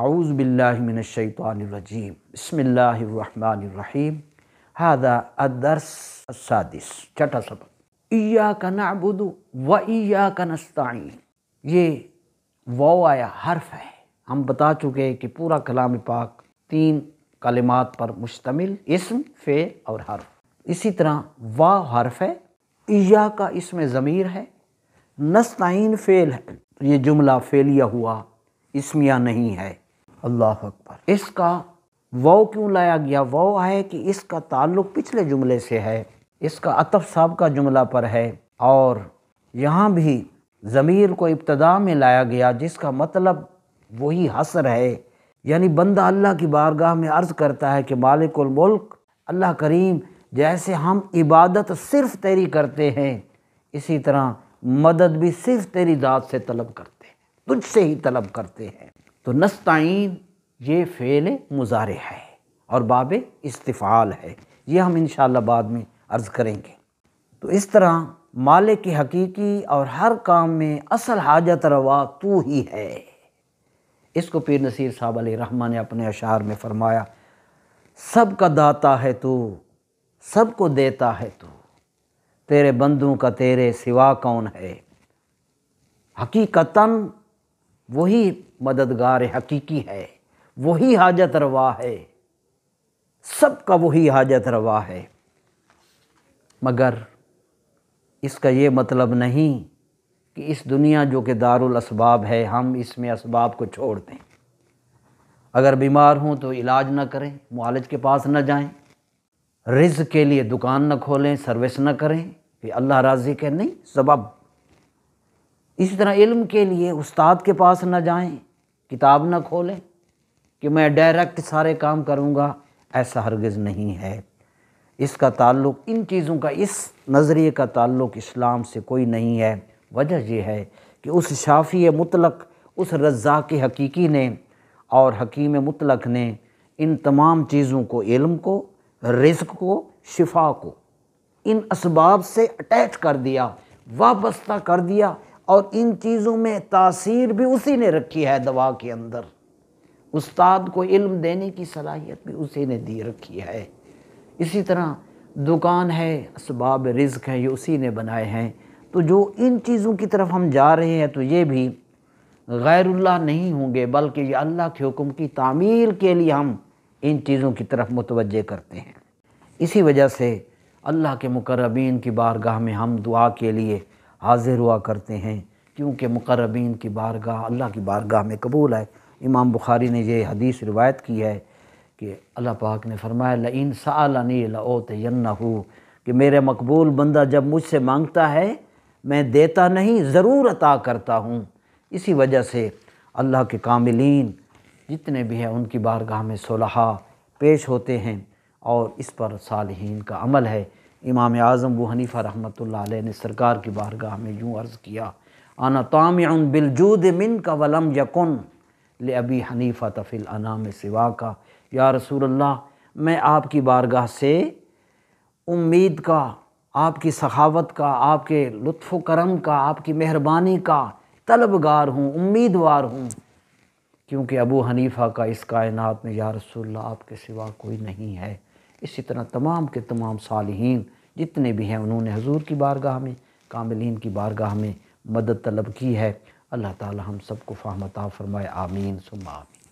اعوذ باللہ من الشیطان الرجیم بسم اللہ الرحمن الرحیم هذا الدرس السادس چٹا سبق ایاک نعبد و ایاک نستعین یہ واو آیا حرف ہے ہم بتا چکے کہ پورا کلام پاک تین کلمات پر مشتمل اسم فعل اور حرف اسی طرح وا حرف ہے ایا کا اسم ضمیر ہے نستعین فعل ہے یہ جملہ فعلیہ ہوا اسمیہ نہیں ہے اللہ اکبر اس کا واؤ کیوں لایا گیا واؤ ہے کہ اس کا تعلق پچھلے جملے سے ہے اس کا صاحب کا جملہ پر ہے اور یہاں بھی ضمیر کو ابتدا میں لایا گیا جس کا مطلب وہی حسر ہے یعنی بندہ اللہ کی بارگاہ میں عرض کرتا ہے کہ مالک الملک اللہ کریم جیسے ہم عبادت صرف تیری کرتے ہیں اسی طرح مدد بھی صرف تیری ذات سے طلب کرتے ہیں تجھ سے ہی طلب کرتے ہیں تو نستعین یہ فعل مزارع ہے اور باب استفعال ہے یہ ہم انشاءاللہ بعد میں عرض کریں گے تو اس طرح مالک کی حقیقی اور ہر کام میں اصل حاجت روا تو ہی ہے اس کو پیر نصیر صاحب علیہ رحمہ نے اپنے اشعار میں فرمایا سب کا داتا ہے تو سب کو دیتا ہے تو تیرے بندوں کا تیرے سوا کون ہے حقیقتاً وہی مددگار حقیقی ہے وہی حاجت روا ہے سب کا وہی حاجت روا ہے مگر اس کا یہ مطلب نہیں کہ اس دنیا جو کہ دار الاسباب ہے ہم اس میں اسباب کو چھوڑ دیں اگر بیمار ہوں تو علاج نہ کریں معالج کے پاس نہ جائیں رزق کے لیے دکان نہ کھولیں سروس نہ کریں کہ اللہ راضی کہ نہیں سبب اسی طرح علم کے لیے استاد کے پاس نہ جائیں کتاب نہ کھولیں کہ میں ڈائریکٹ سارے کام کروں گا ایسا ہرگز نہیں ہے اس کا تعلق ان چیزوں کا اس نظریے کا تعلق اسلام سے کوئی نہیں ہے وجہ یہ ہے کہ اس شافی مطلق اس رضا کے حقیقی نے اور حکیم مطلق نے ان تمام چیزوں کو علم کو رزق کو شفا کو ان اسباب سے اٹیچ کر دیا وابستہ کر دیا اور ان چیزوں میں تاثیر بھی اسی نے رکھی ہے دوا کے اندر استاد کو علم دینے کی صلاحیت بھی اسی نے دی رکھی ہے اسی طرح دکان ہے اسباب رزق ہیں یہ اسی نے بنائے ہیں تو جو ان چیزوں کی طرف ہم جا رہے ہیں تو یہ بھی غیر اللہ نہیں ہوں گے بلکہ یہ اللہ کے حکم کی تعمیر کے لیے ہم ان چیزوں کی طرف متوجہ کرتے ہیں اسی وجہ سے اللہ کے مقربین کی بارگاہ میں ہم دعا کے لیے حاضر ہوا کرتے ہیں کیونکہ مقربین کی بارگاہ اللہ کی بارگاہ میں قبول ہے امام بخاری نے یہ حدیث روایت کی ہے کہ اللہ پاک نے فرمایا لَئِن سَعَلَنِي لَأُوتَيَنَّهُ کہ میرے مقبول بندہ جب مجھ سے مانگتا ہے میں دیتا نہیں ضرور عطا کرتا ہوں اسی وجہ سے اللہ کے کاملین جتنے بھی ہیں ان کی بارگاہ میں صلحہ پیش ہوتے ہیں اور اس پر صالحین کا عمل ہے امام اعظم ابو حنیفہ رحمۃ اللہ علیہ نے سرکار کی بارگاہ میں یوں عرض کیا آنا تام بالجود من کا ولم یقن لے حنیفہ تفیل انا میں سوا کا یا رسول اللہ میں آپ کی بارگاہ سے امید کا آپ کی سخاوت کا آپ کے لطف و کرم کا آپ کی مہربانی کا طلبگار ہوں امیدوار ہوں کیونکہ ابو حنیفہ کا اس کائنات میں یا رسول اللہ آپ کے سوا کوئی نہیں ہے اسی طرح تمام کے تمام صالحین جتنے بھی ہیں انہوں نے حضور کی بارگاہ میں کاملین کی بارگاہ میں مدد طلب کی ہے اللہ تعالی ہم سب کو فہمت فرمائے آمین سم آمین